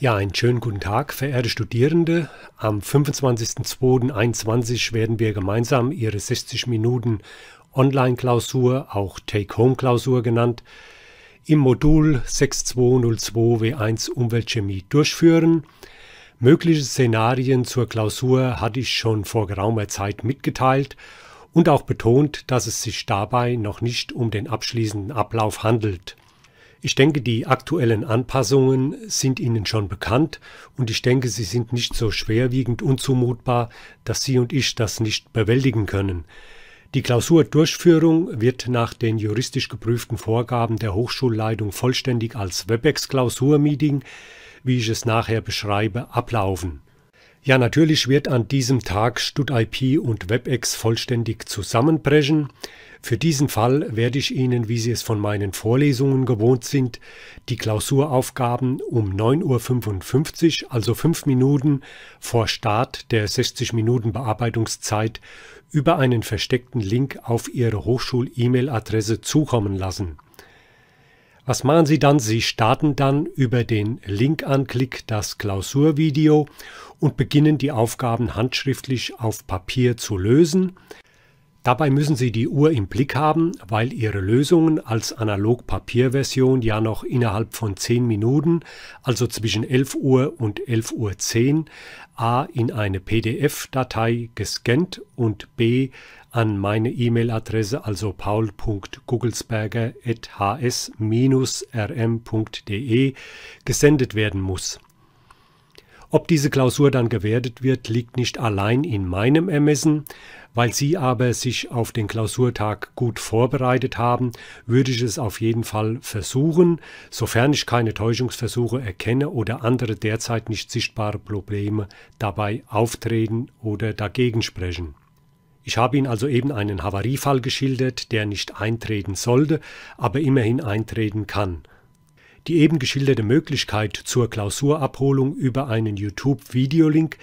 Ja, einen schönen guten Tag, verehrte Studierende. Am 25.02.2021 werden wir gemeinsam Ihre 60 Minuten Online-Klausur, auch Take-Home-Klausur genannt, im Modul 6202 W1 Umweltchemie durchführen. Mögliche Szenarien zur Klausur hatte ich schon vor geraumer Zeit mitgeteilt und auch betont, dass es sich dabei noch nicht um den abschließenden Ablauf handelt. Ich denke, die aktuellen Anpassungen sind Ihnen schon bekannt und ich denke, sie sind nicht so schwerwiegend unzumutbar, dass Sie und ich das nicht bewältigen können. Die Klausurdurchführung wird nach den juristisch geprüften Vorgaben der Hochschulleitung vollständig als WebEx-Klausurmeeting, wie ich es nachher beschreibe, ablaufen. Ja, natürlich wird an diesem Tag StudIP und WebEx vollständig zusammenbrechen. Für diesen Fall werde ich Ihnen, wie Sie es von meinen Vorlesungen gewohnt sind, die Klausuraufgaben um 9.55 Uhr, also fünf Minuten vor Start der 60 Minuten Bearbeitungszeit, über einen versteckten Link auf Ihre Hochschul-E-Mail-Adresse zukommen lassen. Was machen Sie dann? Sie starten dann über den Link-Anklick das Klausurvideo und beginnen die Aufgaben handschriftlich auf Papier zu lösen. Dabei müssen Sie die Uhr im Blick haben, weil Ihre Lösungen als Analog-Papier-Version ja noch innerhalb von 10 Minuten, also zwischen 11 Uhr und 11.10 Uhr, a. in eine PDF-Datei gescannt und b. an meine E-Mail-Adresse, also paul.guggelsberger.hs-rm.de, gesendet werden muss. Ob diese Klausur dann gewertet wird, liegt nicht allein in meinem Ermessen, weil Sie aber sich auf den Klausurtag gut vorbereitet haben, würde ich es auf jeden Fall versuchen, sofern ich keine Täuschungsversuche erkenne oder andere derzeit nicht sichtbare Probleme dabei auftreten oder dagegen sprechen. Ich habe Ihnen also eben einen Havariefall geschildert, der nicht eintreten sollte, aber immerhin eintreten kann. Die eben geschilderte Möglichkeit zur Klausurabholung über einen YouTube-Videolink,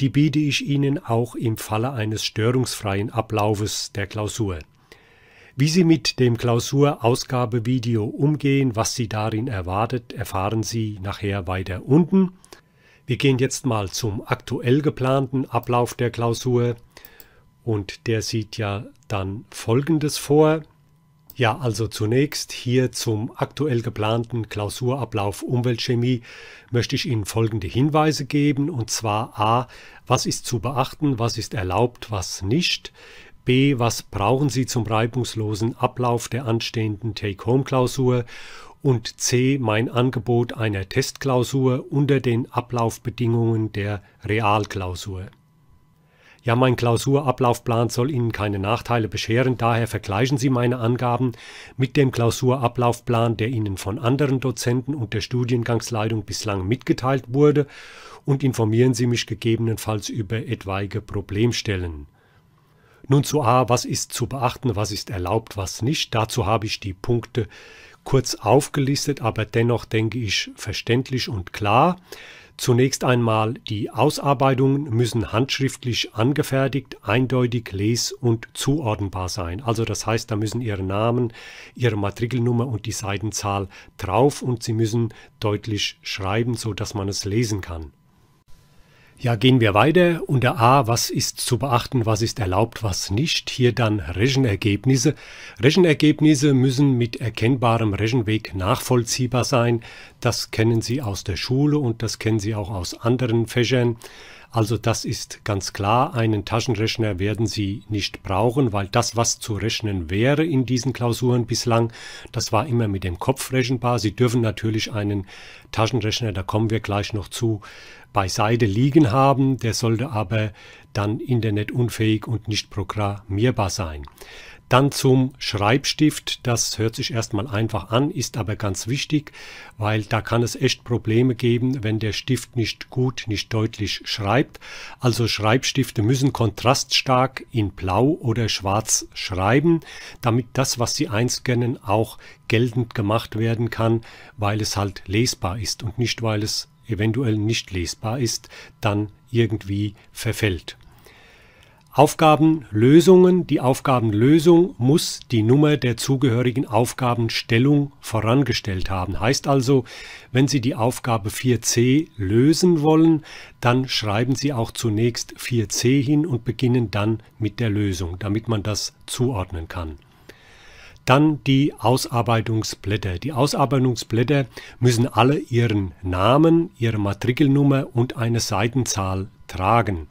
die biete ich Ihnen auch im Falle eines störungsfreien Ablaufes der Klausur. Wie Sie mit dem Klausurausgabevideo umgehen, was Sie darin erwartet, erfahren Sie nachher weiter unten. Wir gehen jetzt mal zum aktuell geplanten Ablauf der Klausur und der sieht ja dann Folgendes vor. Ja, also zunächst hier zum aktuell geplanten Klausurablauf Umweltchemie möchte ich Ihnen folgende Hinweise geben, und zwar a, was ist zu beachten, was ist erlaubt, was nicht, b, was brauchen Sie zum reibungslosen Ablauf der anstehenden Take-Home-Klausur und c, mein Angebot einer Testklausur unter den Ablaufbedingungen der Realklausur. Ja, mein Klausurablaufplan soll Ihnen keine Nachteile bescheren, daher vergleichen Sie meine Angaben mit dem Klausurablaufplan, der Ihnen von anderen Dozenten und der Studiengangsleitung bislang mitgeteilt wurde und informieren Sie mich gegebenenfalls über etwaige Problemstellen. Nun zu A, was ist zu beachten, was ist erlaubt, was nicht. Dazu habe ich die Punkte kurz aufgelistet, aber dennoch denke ich verständlich und klar. Zunächst einmal, die Ausarbeitungen müssen handschriftlich angefertigt, eindeutig les- und zuordnenbar sein. Also das heißt, da müssen Ihre Namen, Ihre Matrikelnummer und die Seitenzahl drauf und Sie müssen deutlich schreiben, so dass man es lesen kann. Ja, gehen wir weiter. Unter A, was ist zu beachten, was ist erlaubt, was nicht. Hier dann Rechenergebnisse. Rechenergebnisse müssen mit erkennbarem Rechenweg nachvollziehbar sein. Das kennen Sie aus der Schule und das kennen Sie auch aus anderen Fächern. Also das ist ganz klar, einen Taschenrechner werden Sie nicht brauchen, weil das, was zu rechnen wäre in diesen Klausuren bislang, das war immer mit dem Kopf rechenbar. Sie dürfen natürlich einen Taschenrechner, da kommen wir gleich noch zu, beiseite liegen haben, der sollte aber dann internetunfähig und nicht programmierbar sein. Dann zum Schreibstift, das hört sich erstmal einfach an, ist aber ganz wichtig, weil da kann es echt Probleme geben, wenn der Stift nicht gut, nicht deutlich schreibt. Also Schreibstifte müssen kontraststark in blau oder schwarz schreiben, damit das, was sie einscannen, auch geltend gemacht werden kann, weil es halt lesbar ist und nicht, weil es eventuell nicht lesbar ist, dann irgendwie verfällt. Aufgabenlösungen. Die Aufgabenlösung muss die Nummer der zugehörigen Aufgabenstellung vorangestellt haben. Heißt also, wenn Sie die Aufgabe 4c lösen wollen, dann schreiben Sie auch zunächst 4c hin und beginnen dann mit der Lösung, damit man das zuordnen kann. Dann die Ausarbeitungsblätter. Die Ausarbeitungsblätter müssen alle ihren Namen, ihre Matrikelnummer und eine Seitenzahl tragen.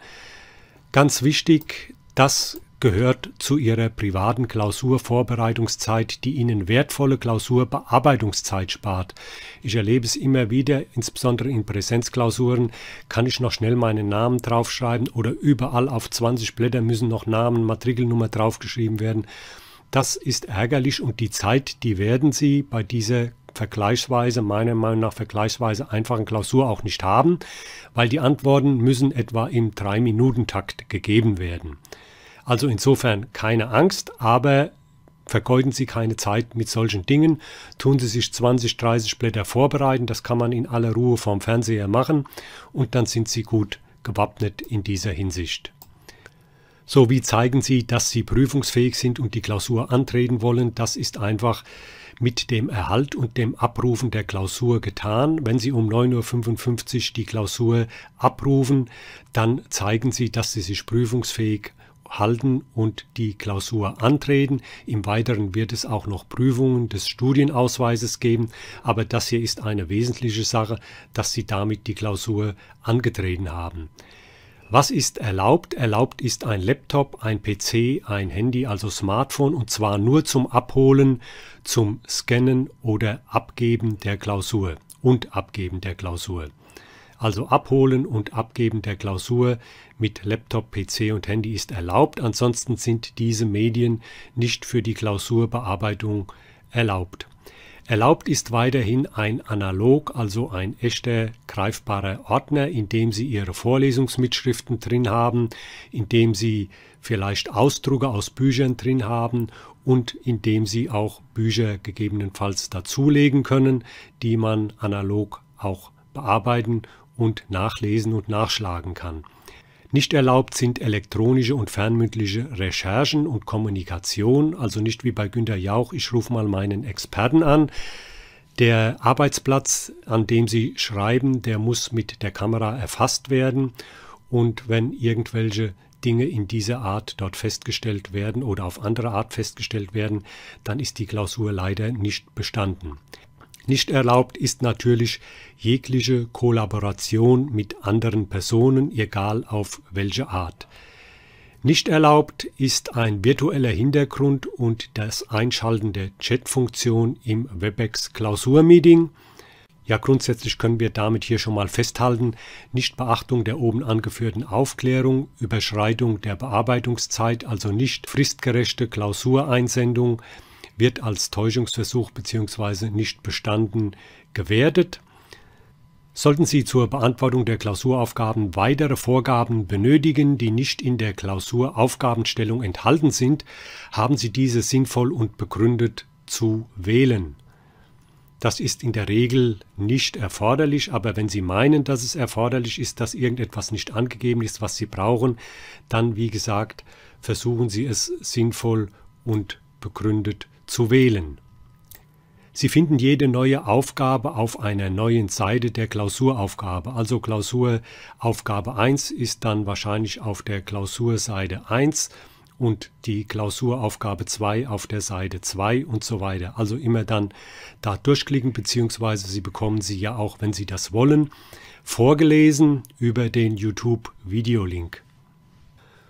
Ganz wichtig, das gehört zu Ihrer privaten Klausurvorbereitungszeit, die Ihnen wertvolle Klausurbearbeitungszeit spart. Ich erlebe es immer wieder, insbesondere in Präsenzklausuren, kann ich noch schnell meinen Namen draufschreiben oder überall auf 20 Blätter müssen noch Namen, Matrikelnummer draufgeschrieben werden. Das ist ärgerlich und die Zeit, die werden Sie bei dieser vergleichsweise, meiner Meinung nach vergleichsweise einfachen Klausur auch nicht haben, weil die Antworten müssen etwa im 3-Minuten-Takt gegeben werden. Also insofern keine Angst, aber vergeuden Sie keine Zeit mit solchen Dingen. Tun Sie sich 20, 30 Blätter vorbereiten, das kann man in aller Ruhe vom Fernseher machen und dann sind Sie gut gewappnet in dieser Hinsicht. So wie zeigen Sie, dass Sie prüfungsfähig sind und die Klausur antreten wollen, das ist einfach mit dem Erhalt und dem Abrufen der Klausur getan. Wenn Sie um 9.55 Uhr die Klausur abrufen, dann zeigen Sie, dass Sie sich prüfungsfähig halten und die Klausur antreten. Im Weiteren wird es auch noch Prüfungen des Studienausweises geben, aber das hier ist eine wesentliche Sache, dass Sie damit die Klausur angetreten haben. Was ist erlaubt? Erlaubt ist ein Laptop, ein PC, ein Handy, also Smartphone und zwar nur zum Abholen, zum Scannen oder Abgeben der Klausur und Abgeben der Klausur. Also Abholen und Abgeben der Klausur mit Laptop, PC und Handy ist erlaubt, ansonsten sind diese Medien nicht für die Klausurbearbeitung erlaubt. Erlaubt ist weiterhin ein Analog, also ein echter, greifbarer Ordner, in dem Sie Ihre Vorlesungsmitschriften drin haben, in dem Sie vielleicht Ausdrucke aus Büchern drin haben und in dem Sie auch Bücher gegebenenfalls dazulegen können, die man analog auch bearbeiten und nachlesen und nachschlagen kann. Nicht erlaubt sind elektronische und fernmündliche Recherchen und Kommunikation, also nicht wie bei Günter Jauch, ich rufe mal meinen Experten an. Der Arbeitsplatz, an dem Sie schreiben, der muss mit der Kamera erfasst werden und wenn irgendwelche Dinge in dieser Art dort festgestellt werden oder auf andere Art festgestellt werden, dann ist die Klausur leider nicht bestanden. Nicht erlaubt ist natürlich jegliche Kollaboration mit anderen Personen, egal auf welche Art. Nicht erlaubt ist ein virtueller Hintergrund und das Einschalten der Chat-Funktion im WebEx Klausurmeeting. Ja, grundsätzlich können wir damit hier schon mal festhalten, nicht Beachtung der oben angeführten Aufklärung, Überschreitung der Bearbeitungszeit, also nicht fristgerechte Klausureinsendung, wird als Täuschungsversuch bzw. nicht bestanden gewertet. Sollten Sie zur Beantwortung der Klausuraufgaben weitere Vorgaben benötigen, die nicht in der Klausuraufgabenstellung enthalten sind, haben Sie diese sinnvoll und begründet zu wählen. Das ist in der Regel nicht erforderlich, aber wenn Sie meinen, dass es erforderlich ist, dass irgendetwas nicht angegeben ist, was Sie brauchen, dann, wie gesagt, versuchen Sie es sinnvoll und begründet zu wählen zu wählen. Sie finden jede neue Aufgabe auf einer neuen Seite der Klausuraufgabe. Also Klausuraufgabe 1 ist dann wahrscheinlich auf der Klausurseite 1 und die Klausuraufgabe 2 auf der Seite 2 und so weiter. Also immer dann da durchklicken, beziehungsweise Sie bekommen sie ja auch, wenn Sie das wollen, vorgelesen über den YouTube-Videolink.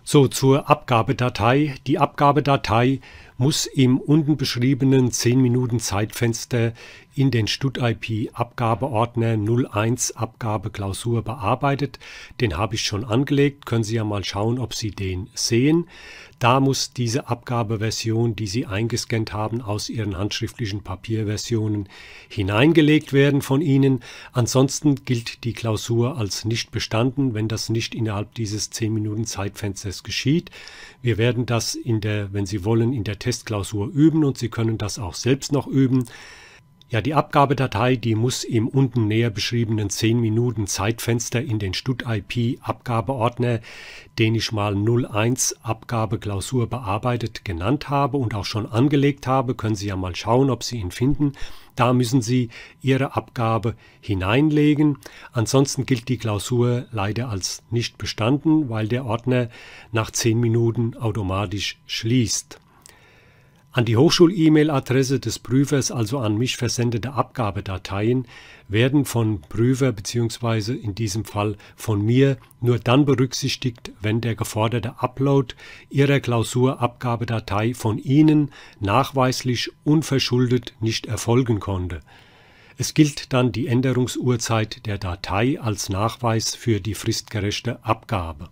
So zur Abgabedatei. Die Abgabedatei muss im unten beschriebenen 10 Minuten Zeitfenster in den StudIP Abgabeordner 01 Abgabeklausur Klausur bearbeitet. Den habe ich schon angelegt, können Sie ja mal schauen, ob Sie den sehen. Da muss diese Abgabeversion, die Sie eingescannt haben, aus Ihren handschriftlichen Papierversionen hineingelegt werden von Ihnen. Ansonsten gilt die Klausur als nicht bestanden, wenn das nicht innerhalb dieses 10 Minuten Zeitfensters geschieht. Wir werden das in der, wenn Sie wollen, in der Testklausur üben und Sie können das auch selbst noch üben. Ja, die Abgabedatei, die muss im unten näher beschriebenen 10 Minuten Zeitfenster in den StudIP Abgabeordner, den ich mal 01 Abgabe Klausur bearbeitet genannt habe und auch schon angelegt habe, können Sie ja mal schauen, ob Sie ihn finden. Da müssen Sie Ihre Abgabe hineinlegen. Ansonsten gilt die Klausur leider als nicht bestanden, weil der Ordner nach 10 Minuten automatisch schließt. An die Hochschul-E-Mail-Adresse des Prüfers, also an mich versendete Abgabedateien, werden von Prüfer bzw. in diesem Fall von mir nur dann berücksichtigt, wenn der geforderte Upload Ihrer Klausurabgabedatei von Ihnen nachweislich unverschuldet nicht erfolgen konnte. Es gilt dann die Änderungsurzeit der Datei als Nachweis für die fristgerechte Abgabe.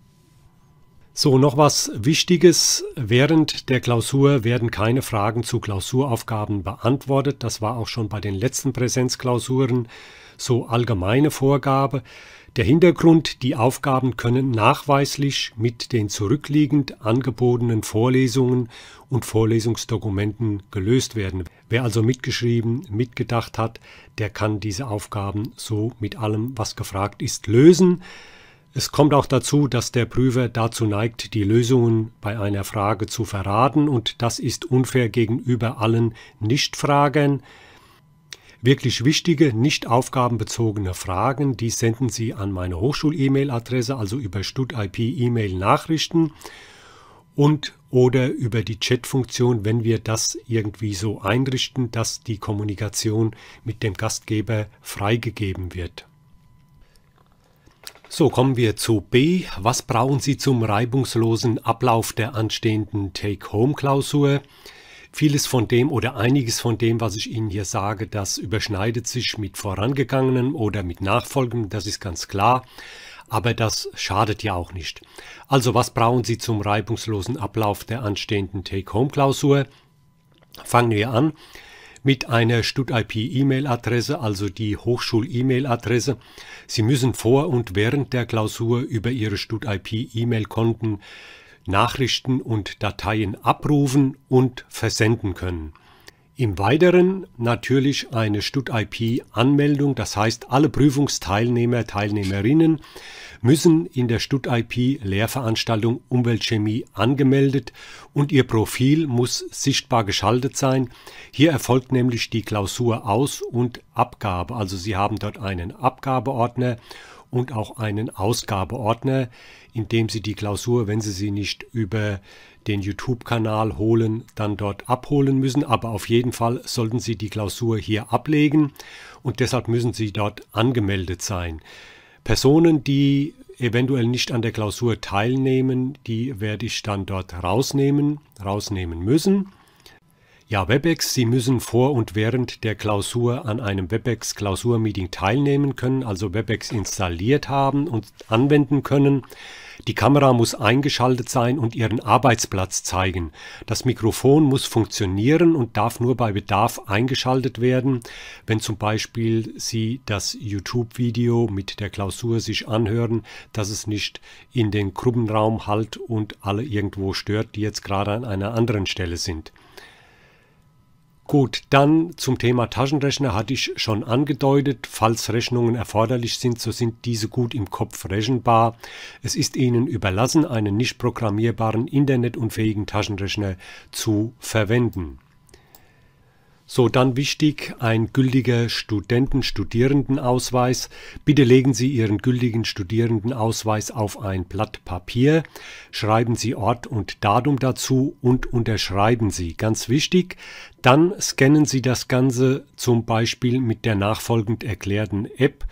So, noch was Wichtiges. Während der Klausur werden keine Fragen zu Klausuraufgaben beantwortet. Das war auch schon bei den letzten Präsenzklausuren so allgemeine Vorgabe. Der Hintergrund, die Aufgaben können nachweislich mit den zurückliegend angebotenen Vorlesungen und Vorlesungsdokumenten gelöst werden. Wer also mitgeschrieben, mitgedacht hat, der kann diese Aufgaben so mit allem, was gefragt ist, lösen. Es kommt auch dazu, dass der Prüfer dazu neigt, die Lösungen bei einer Frage zu verraten und das ist unfair gegenüber allen Nichtfragern. Wirklich wichtige, nicht aufgabenbezogene Fragen, die senden Sie an meine Hochschul-E-Mail-Adresse, also über StudIP-E-Mail-Nachrichten und oder über die Chat-Funktion, wenn wir das irgendwie so einrichten, dass die Kommunikation mit dem Gastgeber freigegeben wird. So kommen wir zu B. Was brauchen Sie zum reibungslosen Ablauf der anstehenden Take-Home-Klausur? Vieles von dem oder einiges von dem, was ich Ihnen hier sage, das überschneidet sich mit vorangegangenem oder mit nachfolgendem, das ist ganz klar. Aber das schadet ja auch nicht. Also was brauchen Sie zum reibungslosen Ablauf der anstehenden Take-Home-Klausur? Fangen wir an mit einer StudIP-E-Mail-Adresse, also die Hochschul-E-Mail-Adresse. Sie müssen vor und während der Klausur über Ihre StudIP-E-Mail-Konten Nachrichten und Dateien abrufen und versenden können. Im Weiteren natürlich eine StudIP-Anmeldung, das heißt alle Prüfungsteilnehmer, Teilnehmerinnen müssen in der StudIP Lehrveranstaltung Umweltchemie angemeldet und ihr Profil muss sichtbar geschaltet sein. Hier erfolgt nämlich die Klausur aus und Abgabe. Also Sie haben dort einen Abgabeordner und auch einen Ausgabeordner, in dem Sie die Klausur, wenn Sie sie nicht über den YouTube-Kanal holen, dann dort abholen müssen. Aber auf jeden Fall sollten Sie die Klausur hier ablegen und deshalb müssen Sie dort angemeldet sein. Personen, die eventuell nicht an der Klausur teilnehmen, die werde ich dann dort rausnehmen, rausnehmen müssen. Ja, WebEx, Sie müssen vor und während der Klausur an einem WebEx Klausurmeeting teilnehmen können, also WebEx installiert haben und anwenden können. Die Kamera muss eingeschaltet sein und ihren Arbeitsplatz zeigen. Das Mikrofon muss funktionieren und darf nur bei Bedarf eingeschaltet werden, wenn zum Beispiel Sie das YouTube-Video mit der Klausur sich anhören, dass es nicht in den Gruppenraum halt und alle irgendwo stört, die jetzt gerade an einer anderen Stelle sind. Gut, dann zum Thema Taschenrechner hatte ich schon angedeutet. Falls Rechnungen erforderlich sind, so sind diese gut im Kopf rechenbar. Es ist Ihnen überlassen, einen nicht programmierbaren, internetunfähigen Taschenrechner zu verwenden. So dann wichtig, ein gültiger Studenten-Studierendenausweis. Bitte legen Sie Ihren gültigen Studierendenausweis auf ein Blatt Papier, schreiben Sie Ort und Datum dazu und unterschreiben Sie. Ganz wichtig, dann scannen Sie das Ganze zum Beispiel mit der nachfolgend erklärten App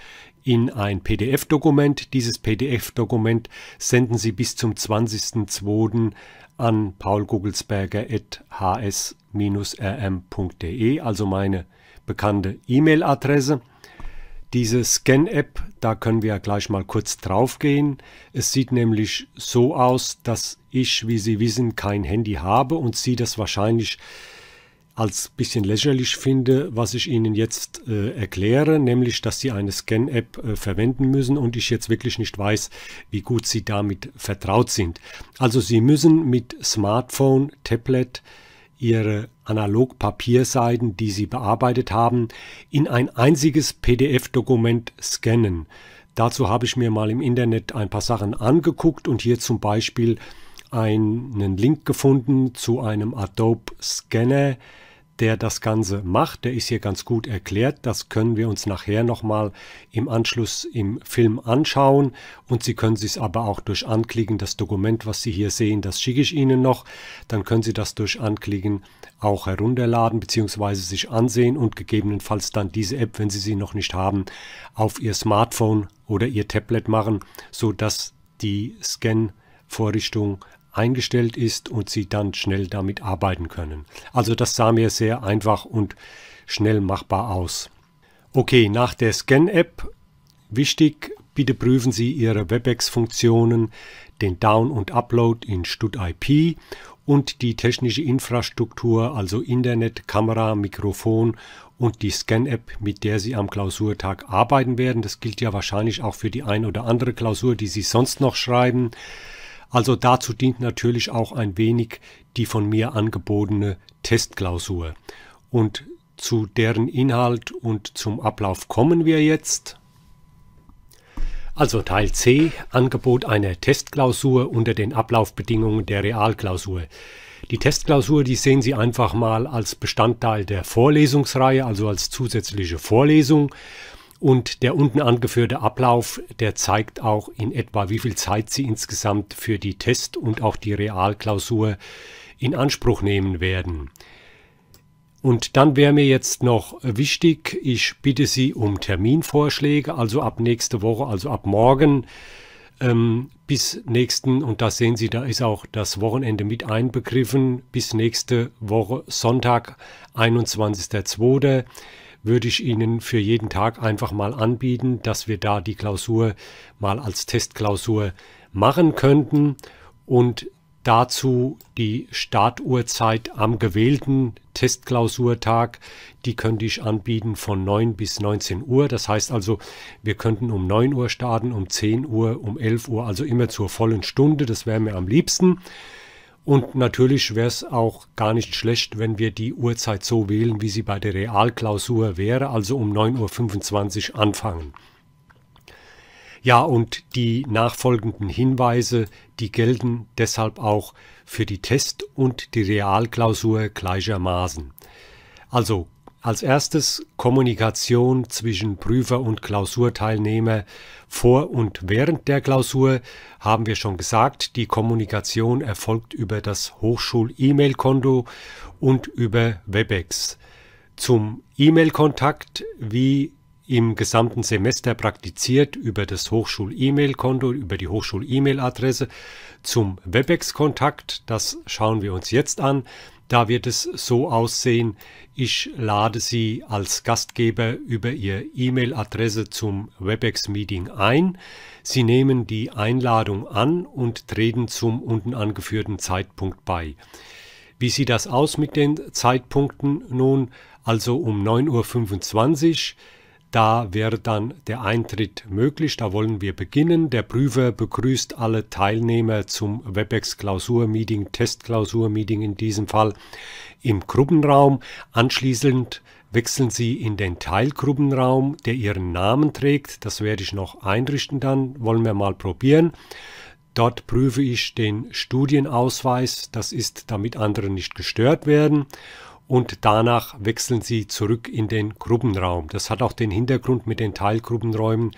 in ein PDF-Dokument. Dieses PDF-Dokument senden Sie bis zum 20.02 an paulgugelsberger.hs-rm.de, also meine bekannte E-Mail-Adresse. Diese Scan-App, da können wir gleich mal kurz drauf gehen. Es sieht nämlich so aus, dass ich, wie Sie wissen, kein Handy habe und Sie das wahrscheinlich als ein bisschen lächerlich finde, was ich Ihnen jetzt äh, erkläre, nämlich, dass Sie eine Scan-App äh, verwenden müssen und ich jetzt wirklich nicht weiß, wie gut Sie damit vertraut sind. Also Sie müssen mit Smartphone, Tablet Ihre Analog-Papierseiten, die Sie bearbeitet haben, in ein einziges PDF-Dokument scannen. Dazu habe ich mir mal im Internet ein paar Sachen angeguckt und hier zum Beispiel einen Link gefunden zu einem Adobe Scanner der das Ganze macht, der ist hier ganz gut erklärt. Das können wir uns nachher nochmal im Anschluss im Film anschauen. Und Sie können sich aber auch durch Anklicken, das Dokument, was Sie hier sehen, das schicke ich Ihnen noch. Dann können Sie das durch Anklicken auch herunterladen bzw. sich ansehen und gegebenenfalls dann diese App, wenn Sie sie noch nicht haben, auf Ihr Smartphone oder Ihr Tablet machen, sodass die Scan-Vorrichtung eingestellt ist und Sie dann schnell damit arbeiten können. Also das sah mir sehr einfach und schnell machbar aus. Okay, nach der Scan-App wichtig, bitte prüfen Sie Ihre WebEx-Funktionen, den Down- und Upload in StudIP und die technische Infrastruktur, also Internet, Kamera, Mikrofon und die Scan-App, mit der Sie am Klausurtag arbeiten werden. Das gilt ja wahrscheinlich auch für die ein oder andere Klausur, die Sie sonst noch schreiben. Also dazu dient natürlich auch ein wenig die von mir angebotene Testklausur. Und zu deren Inhalt und zum Ablauf kommen wir jetzt. Also Teil C, Angebot einer Testklausur unter den Ablaufbedingungen der Realklausur. Die Testklausur, die sehen Sie einfach mal als Bestandteil der Vorlesungsreihe, also als zusätzliche Vorlesung. Und der unten angeführte Ablauf, der zeigt auch in etwa, wie viel Zeit Sie insgesamt für die Test- und auch die Realklausur in Anspruch nehmen werden. Und dann wäre mir jetzt noch wichtig, ich bitte Sie um Terminvorschläge, also ab nächste Woche, also ab morgen ähm, bis nächsten, und da sehen Sie, da ist auch das Wochenende mit einbegriffen, bis nächste Woche Sonntag, 21.02 würde ich Ihnen für jeden Tag einfach mal anbieten, dass wir da die Klausur mal als Testklausur machen könnten und dazu die Startuhrzeit am gewählten Testklausurtag, die könnte ich anbieten von 9 bis 19 Uhr. Das heißt also, wir könnten um 9 Uhr starten, um 10 Uhr, um 11 Uhr, also immer zur vollen Stunde, das wäre mir am liebsten. Und natürlich wäre es auch gar nicht schlecht, wenn wir die Uhrzeit so wählen, wie sie bei der Realklausur wäre, also um 9.25 Uhr anfangen. Ja, und die nachfolgenden Hinweise, die gelten deshalb auch für die Test- und die Realklausur gleichermaßen. Also als erstes Kommunikation zwischen Prüfer und Klausurteilnehmer vor und während der Klausur haben wir schon gesagt, die Kommunikation erfolgt über das Hochschul-E-Mail-Konto und über Webex. Zum E-Mail-Kontakt, wie im gesamten Semester praktiziert, über das Hochschul-E-Mail-Konto, über die Hochschul-E-Mail-Adresse. Zum Webex-Kontakt, das schauen wir uns jetzt an. Da wird es so aussehen, ich lade Sie als Gastgeber über Ihre E-Mail-Adresse zum WebEx-Meeting ein. Sie nehmen die Einladung an und treten zum unten angeführten Zeitpunkt bei. Wie sieht das aus mit den Zeitpunkten? Nun, also um 9.25 Uhr da wäre dann der Eintritt möglich. Da wollen wir beginnen. Der Prüfer begrüßt alle Teilnehmer zum WebEx-Klausur-Meeting, Testklausur-Meeting in diesem Fall im Gruppenraum. Anschließend wechseln Sie in den Teilgruppenraum, der Ihren Namen trägt. Das werde ich noch einrichten dann. Wollen wir mal probieren. Dort prüfe ich den Studienausweis. Das ist, damit andere nicht gestört werden und danach wechseln sie zurück in den Gruppenraum. Das hat auch den Hintergrund mit den Teilgruppenräumen.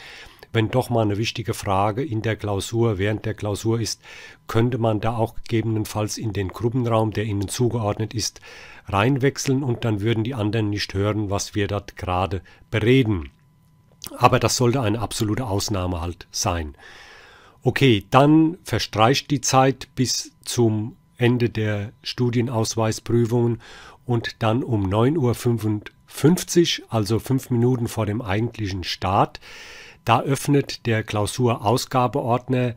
Wenn doch mal eine wichtige Frage in der Klausur, während der Klausur ist, könnte man da auch gegebenenfalls in den Gruppenraum, der ihnen zugeordnet ist, reinwechseln und dann würden die anderen nicht hören, was wir dort gerade bereden. Aber das sollte eine absolute Ausnahme halt sein. Okay, dann verstreicht die Zeit bis zum Ende der Studienausweisprüfungen und dann um 9.55 Uhr, also fünf Minuten vor dem eigentlichen Start, da öffnet der Klausurausgabeordner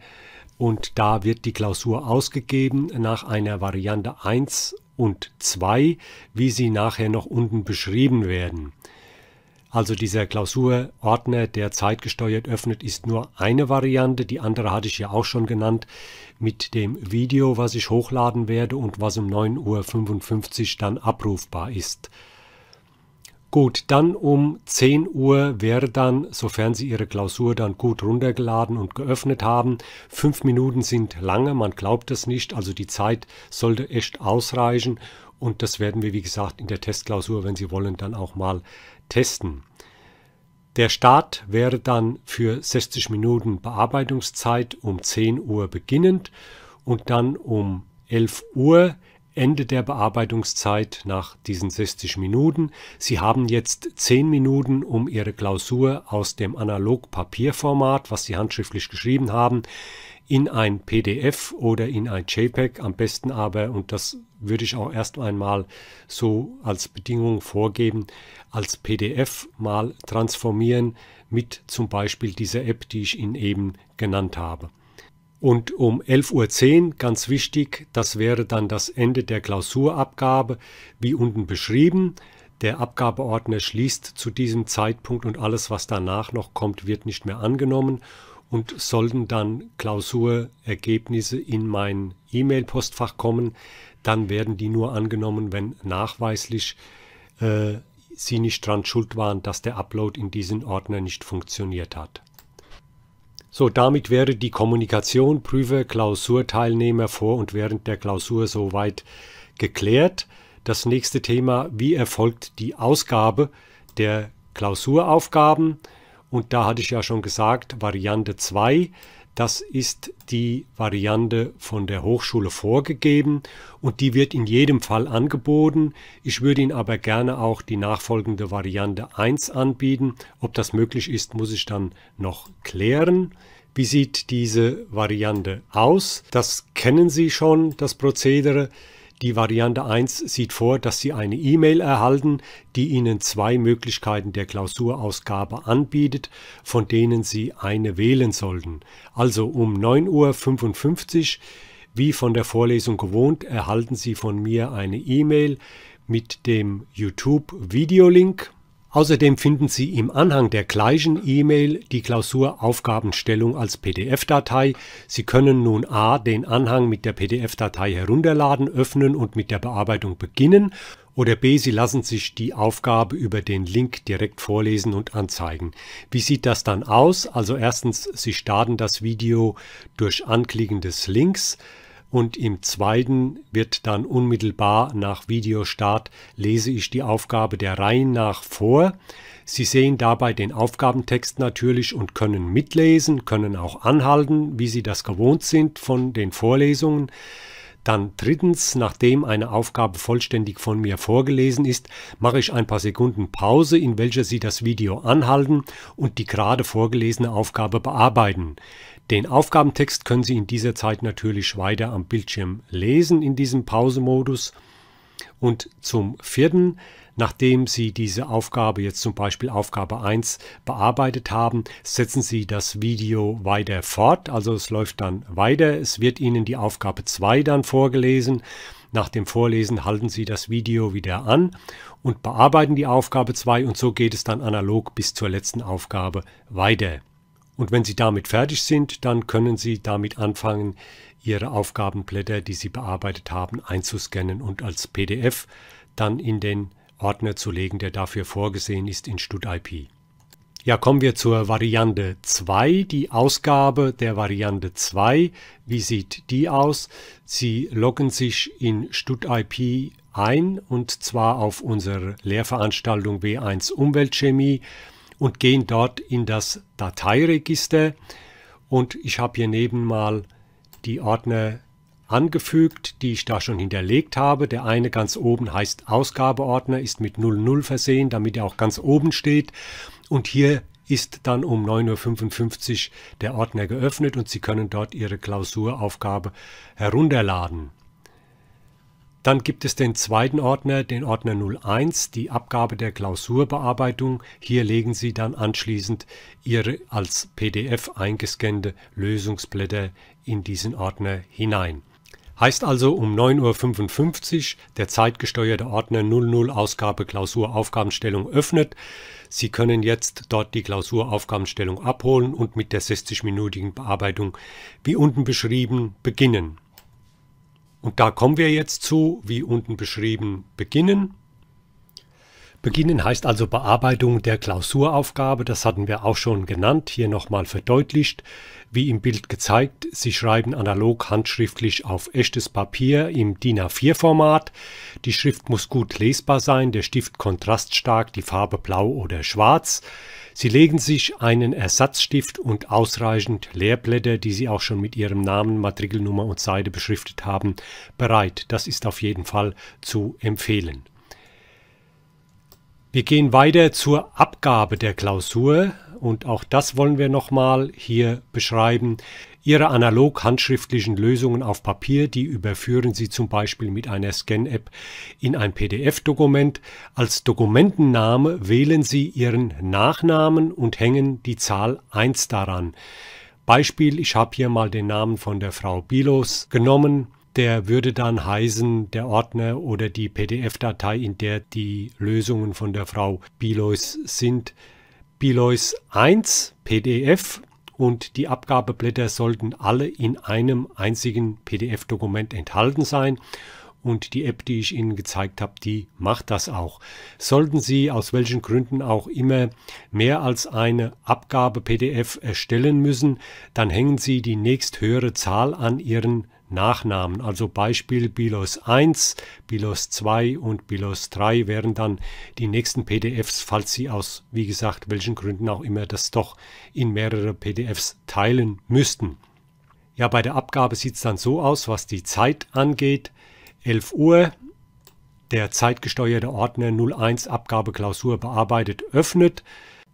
und da wird die Klausur ausgegeben nach einer Variante 1 und 2, wie sie nachher noch unten beschrieben werden. Also dieser Klausurordner, der zeitgesteuert öffnet, ist nur eine Variante. Die andere hatte ich ja auch schon genannt mit dem Video, was ich hochladen werde und was um 9.55 Uhr dann abrufbar ist. Gut, dann um 10 Uhr wäre dann, sofern Sie Ihre Klausur dann gut runtergeladen und geöffnet haben, fünf Minuten sind lange, man glaubt es nicht, also die Zeit sollte echt ausreichen und das werden wir, wie gesagt, in der Testklausur, wenn Sie wollen, dann auch mal testen. Der Start wäre dann für 60 Minuten Bearbeitungszeit um 10 Uhr beginnend und dann um 11 Uhr Ende der Bearbeitungszeit nach diesen 60 Minuten. Sie haben jetzt 10 Minuten, um Ihre Klausur aus dem Analog-Papierformat, was Sie handschriftlich geschrieben haben, in ein PDF oder in ein JPEG, am besten aber, und das würde ich auch erst einmal so als Bedingung vorgeben, als PDF mal transformieren mit zum Beispiel dieser App, die ich Ihnen eben genannt habe. Und um 11.10 Uhr, ganz wichtig, das wäre dann das Ende der Klausurabgabe, wie unten beschrieben. Der Abgabeordner schließt zu diesem Zeitpunkt und alles, was danach noch kommt, wird nicht mehr angenommen und sollten dann Klausurergebnisse in mein E-Mail-Postfach kommen, dann werden die nur angenommen, wenn nachweislich äh, Sie nicht dran schuld waren, dass der Upload in diesen Ordner nicht funktioniert hat. So, damit wäre die Kommunikation Prüfer, Klausurteilnehmer vor und während der Klausur soweit geklärt. Das nächste Thema, wie erfolgt die Ausgabe der Klausuraufgaben? Und da hatte ich ja schon gesagt, Variante 2, das ist die Variante von der Hochschule vorgegeben und die wird in jedem Fall angeboten. Ich würde Ihnen aber gerne auch die nachfolgende Variante 1 anbieten. Ob das möglich ist, muss ich dann noch klären. Wie sieht diese Variante aus? Das kennen Sie schon, das Prozedere. Die Variante 1 sieht vor, dass Sie eine E-Mail erhalten, die Ihnen zwei Möglichkeiten der Klausurausgabe anbietet, von denen Sie eine wählen sollten. Also um 9.55 Uhr, wie von der Vorlesung gewohnt, erhalten Sie von mir eine E-Mail mit dem YouTube-Videolink Außerdem finden Sie im Anhang der gleichen E-Mail die Klausuraufgabenstellung als PDF-Datei. Sie können nun a. den Anhang mit der PDF-Datei herunterladen, öffnen und mit der Bearbeitung beginnen oder b. Sie lassen sich die Aufgabe über den Link direkt vorlesen und anzeigen. Wie sieht das dann aus? Also erstens, Sie starten das Video durch Anklicken des Links und im zweiten wird dann unmittelbar nach Videostart lese ich die Aufgabe der Reihen nach vor. Sie sehen dabei den Aufgabentext natürlich und können mitlesen, können auch anhalten, wie Sie das gewohnt sind von den Vorlesungen. Dann drittens, nachdem eine Aufgabe vollständig von mir vorgelesen ist, mache ich ein paar Sekunden Pause, in welcher Sie das Video anhalten und die gerade vorgelesene Aufgabe bearbeiten. Den Aufgabentext können Sie in dieser Zeit natürlich weiter am Bildschirm lesen in diesem Pausemodus. Und zum vierten, nachdem Sie diese Aufgabe jetzt zum Beispiel Aufgabe 1 bearbeitet haben, setzen Sie das Video weiter fort. Also es läuft dann weiter. Es wird Ihnen die Aufgabe 2 dann vorgelesen. Nach dem Vorlesen halten Sie das Video wieder an und bearbeiten die Aufgabe 2 und so geht es dann analog bis zur letzten Aufgabe weiter. Und wenn Sie damit fertig sind, dann können Sie damit anfangen, Ihre Aufgabenblätter, die Sie bearbeitet haben, einzuscannen und als PDF dann in den Ordner zu legen, der dafür vorgesehen ist in StudIP. Ja, kommen wir zur Variante 2. Die Ausgabe der Variante 2. Wie sieht die aus? Sie loggen sich in StudIP ein und zwar auf unsere Lehrveranstaltung W1 Umweltchemie und gehen dort in das Dateiregister. Und ich habe hier neben mal die Ordner angefügt, die ich da schon hinterlegt habe. Der eine ganz oben heißt Ausgabeordner, ist mit 00 versehen, damit er auch ganz oben steht. Und hier ist dann um 9.55 Uhr der Ordner geöffnet und Sie können dort Ihre Klausuraufgabe herunterladen. Dann gibt es den zweiten Ordner, den Ordner 01, die Abgabe der Klausurbearbeitung. Hier legen Sie dann anschließend Ihre als PDF eingescannte Lösungsblätter in diesen Ordner hinein. Heißt also um 9.55 Uhr der zeitgesteuerte Ordner 00 Ausgabe Klausuraufgabenstellung öffnet. Sie können jetzt dort die Klausuraufgabenstellung abholen und mit der 60-minütigen Bearbeitung wie unten beschrieben beginnen. Und da kommen wir jetzt zu, wie unten beschrieben, beginnen. Beginnen heißt also Bearbeitung der Klausuraufgabe, das hatten wir auch schon genannt, hier nochmal verdeutlicht. Wie im Bild gezeigt, Sie schreiben analog handschriftlich auf echtes Papier im DIN A4-Format. Die Schrift muss gut lesbar sein, der Stift kontraststark, die Farbe blau oder schwarz. Sie legen sich einen Ersatzstift und ausreichend Lehrblätter, die Sie auch schon mit Ihrem Namen, Matrikelnummer und Seite beschriftet haben, bereit. Das ist auf jeden Fall zu empfehlen. Wir gehen weiter zur Abgabe der Klausur und auch das wollen wir nochmal hier beschreiben. Ihre analog handschriftlichen Lösungen auf Papier, die überführen Sie zum Beispiel mit einer Scan-App in ein PDF-Dokument. Als Dokumentenname wählen Sie Ihren Nachnamen und hängen die Zahl 1 daran. Beispiel, ich habe hier mal den Namen von der Frau Bilos genommen. Der würde dann heißen, der Ordner oder die PDF-Datei, in der die Lösungen von der Frau Bilois sind. Bilois 1 PDF und die Abgabeblätter sollten alle in einem einzigen PDF-Dokument enthalten sein und die App, die ich Ihnen gezeigt habe, die macht das auch. Sollten Sie aus welchen Gründen auch immer mehr als eine Abgabe PDF erstellen müssen, dann hängen Sie die nächsthöhere Zahl an Ihren Nachnamen. Also Beispiel Bilos 1, Bilos 2 und Bilos 3 wären dann die nächsten PDFs, falls Sie aus, wie gesagt, welchen Gründen auch immer das doch in mehrere PDFs teilen müssten. Ja, bei der Abgabe sieht es dann so aus, was die Zeit angeht. 11 Uhr, der zeitgesteuerte Ordner 01 Abgabe Klausur bearbeitet öffnet.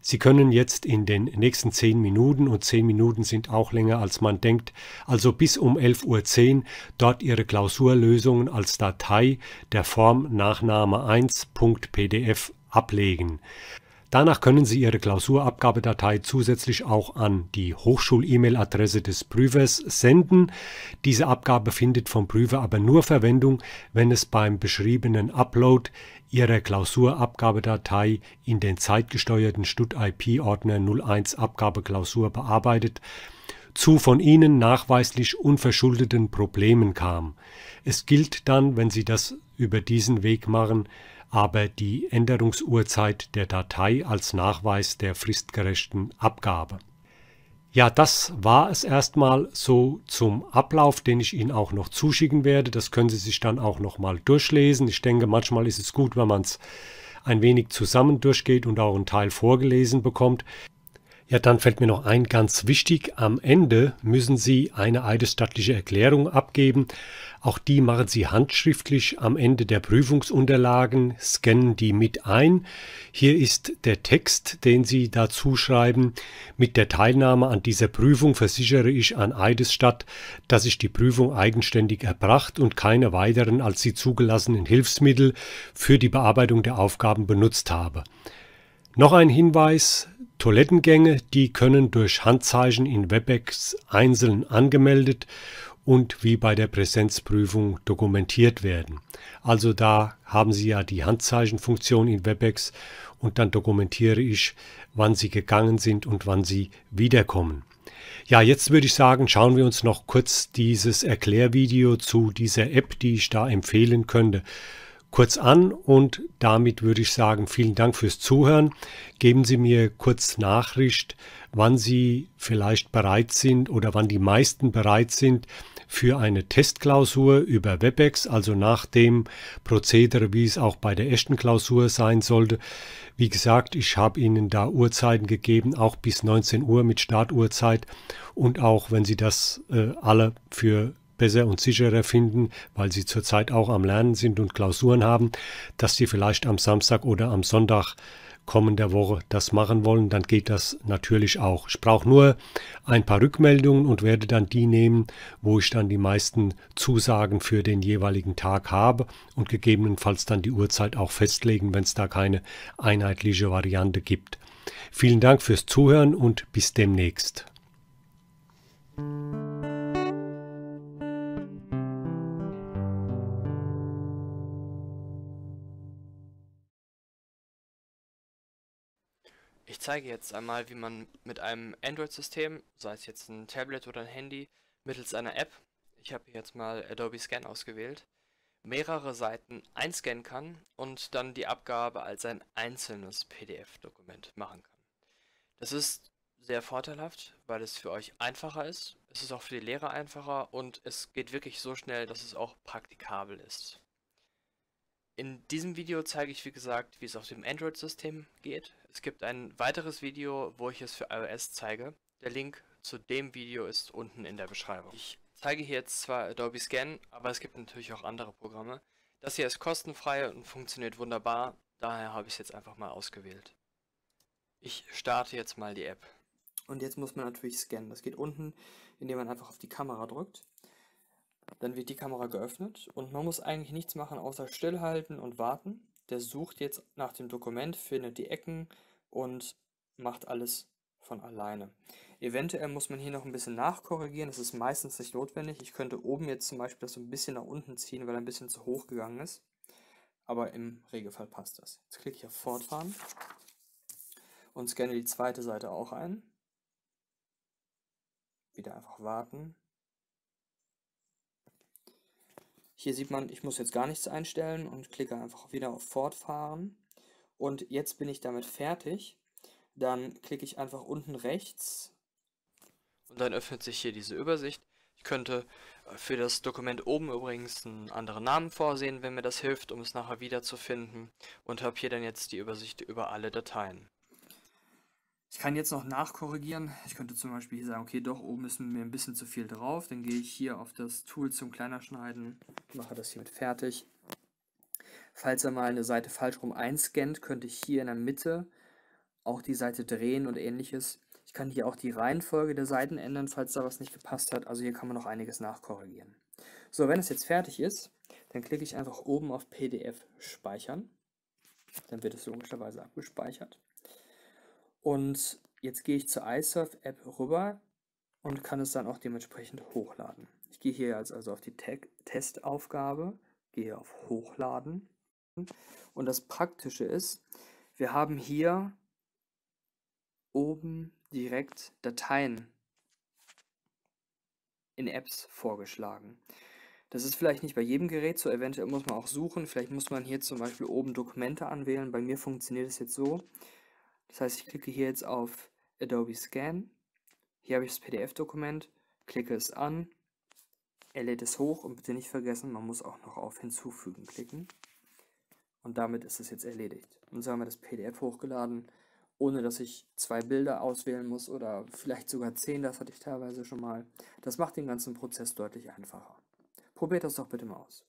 Sie können jetzt in den nächsten zehn Minuten und zehn Minuten sind auch länger als man denkt, also bis um 11.10 Uhr dort Ihre Klausurlösungen als Datei der Form Nachname 1.pdf ablegen. Danach können Sie Ihre Klausurabgabedatei zusätzlich auch an die Hochschul-E-Mail-Adresse des Prüfers senden. Diese Abgabe findet vom Prüfer aber nur Verwendung, wenn es beim beschriebenen Upload Ihrer Klausurabgabedatei in den zeitgesteuerten STUD-IP-Ordner 01 Abgabeklausur bearbeitet zu von Ihnen nachweislich unverschuldeten Problemen kam. Es gilt dann, wenn Sie das über diesen Weg machen, aber die Änderungsurzeit der Datei als Nachweis der fristgerechten Abgabe. Ja, das war es erstmal so zum Ablauf, den ich Ihnen auch noch zuschicken werde. Das können Sie sich dann auch noch mal durchlesen. Ich denke, manchmal ist es gut, wenn man es ein wenig zusammen durchgeht und auch einen Teil vorgelesen bekommt. Ja, dann fällt mir noch ein ganz wichtig. Am Ende müssen Sie eine eidesstattliche Erklärung abgeben. Auch die machen Sie handschriftlich am Ende der Prüfungsunterlagen, scannen die mit ein. Hier ist der Text, den Sie dazu schreiben. Mit der Teilnahme an dieser Prüfung versichere ich an Eidesstatt, dass ich die Prüfung eigenständig erbracht und keine weiteren als die zugelassenen Hilfsmittel für die Bearbeitung der Aufgaben benutzt habe. Noch ein Hinweis, Toilettengänge, die können durch Handzeichen in WebEx einzeln angemeldet und wie bei der Präsenzprüfung dokumentiert werden. Also da haben Sie ja die Handzeichenfunktion in WebEx und dann dokumentiere ich, wann Sie gegangen sind und wann Sie wiederkommen. Ja, jetzt würde ich sagen, schauen wir uns noch kurz dieses Erklärvideo zu dieser App, die ich da empfehlen könnte, kurz an und damit würde ich sagen, vielen Dank fürs Zuhören. Geben Sie mir kurz Nachricht, wann Sie vielleicht bereit sind oder wann die meisten bereit sind für eine Testklausur über WebEx, also nach dem Prozedere, wie es auch bei der echten Klausur sein sollte. Wie gesagt, ich habe Ihnen da Uhrzeiten gegeben, auch bis 19 Uhr mit Startuhrzeit und auch, wenn Sie das äh, alle für besser und sicherer finden, weil sie zurzeit auch am Lernen sind und Klausuren haben, dass sie vielleicht am Samstag oder am Sonntag kommender Woche das machen wollen, dann geht das natürlich auch. Ich brauche nur ein paar Rückmeldungen und werde dann die nehmen, wo ich dann die meisten Zusagen für den jeweiligen Tag habe und gegebenenfalls dann die Uhrzeit auch festlegen, wenn es da keine einheitliche Variante gibt. Vielen Dank fürs Zuhören und bis demnächst. Ich zeige jetzt einmal, wie man mit einem Android-System, sei es jetzt ein Tablet oder ein Handy, mittels einer App, ich habe jetzt mal Adobe Scan ausgewählt, mehrere Seiten einscannen kann und dann die Abgabe als ein einzelnes PDF-Dokument machen kann. Das ist sehr vorteilhaft, weil es für euch einfacher ist, es ist auch für die Lehrer einfacher und es geht wirklich so schnell, dass es auch praktikabel ist. In diesem Video zeige ich, wie gesagt, wie es auf dem Android-System geht. Es gibt ein weiteres Video, wo ich es für iOS zeige. Der Link zu dem Video ist unten in der Beschreibung. Ich zeige hier jetzt zwar Adobe Scan, aber es gibt natürlich auch andere Programme. Das hier ist kostenfrei und funktioniert wunderbar, daher habe ich es jetzt einfach mal ausgewählt. Ich starte jetzt mal die App. Und jetzt muss man natürlich scannen. Das geht unten, indem man einfach auf die Kamera drückt. Dann wird die Kamera geöffnet und man muss eigentlich nichts machen außer stillhalten und warten der sucht jetzt nach dem Dokument, findet die Ecken und macht alles von alleine. Eventuell muss man hier noch ein bisschen nachkorrigieren, das ist meistens nicht notwendig. Ich könnte oben jetzt zum Beispiel das so ein bisschen nach unten ziehen, weil er ein bisschen zu hoch gegangen ist. Aber im Regelfall passt das. Jetzt klicke ich auf Fortfahren und scanne die zweite Seite auch ein. Wieder einfach warten. Hier sieht man, ich muss jetzt gar nichts einstellen und klicke einfach wieder auf Fortfahren. Und jetzt bin ich damit fertig. Dann klicke ich einfach unten rechts. Und dann öffnet sich hier diese Übersicht. Ich könnte äh, für das Dokument oben übrigens einen anderen Namen vorsehen, wenn mir das hilft, um es nachher wiederzufinden. Und habe hier dann jetzt die Übersicht über alle Dateien. Ich kann jetzt noch nachkorrigieren. Ich könnte zum Beispiel hier sagen, okay, doch, oben ist mir ein bisschen zu viel drauf. Dann gehe ich hier auf das Tool zum Kleinerschneiden, mache das hiermit fertig. Falls er mal eine Seite falsch rum einscannt, könnte ich hier in der Mitte auch die Seite drehen und ähnliches. Ich kann hier auch die Reihenfolge der Seiten ändern, falls da was nicht gepasst hat. Also hier kann man noch einiges nachkorrigieren. So, wenn es jetzt fertig ist, dann klicke ich einfach oben auf PDF speichern. Dann wird es logischerweise abgespeichert. Und jetzt gehe ich zur iSurf-App rüber und kann es dann auch dementsprechend hochladen. Ich gehe hier jetzt also auf die Te Testaufgabe, gehe auf Hochladen. Und das Praktische ist, wir haben hier oben direkt Dateien in Apps vorgeschlagen. Das ist vielleicht nicht bei jedem Gerät so, eventuell muss man auch suchen, vielleicht muss man hier zum Beispiel oben Dokumente anwählen. Bei mir funktioniert es jetzt so, das heißt, ich klicke hier jetzt auf Adobe Scan. Hier habe ich das PDF-Dokument, klicke es an, er lädt es hoch und bitte nicht vergessen, man muss auch noch auf Hinzufügen klicken. Und damit ist es jetzt erledigt. Und so haben wir das PDF hochgeladen, ohne dass ich zwei Bilder auswählen muss oder vielleicht sogar zehn, das hatte ich teilweise schon mal. Das macht den ganzen Prozess deutlich einfacher. Probiert das doch bitte mal aus.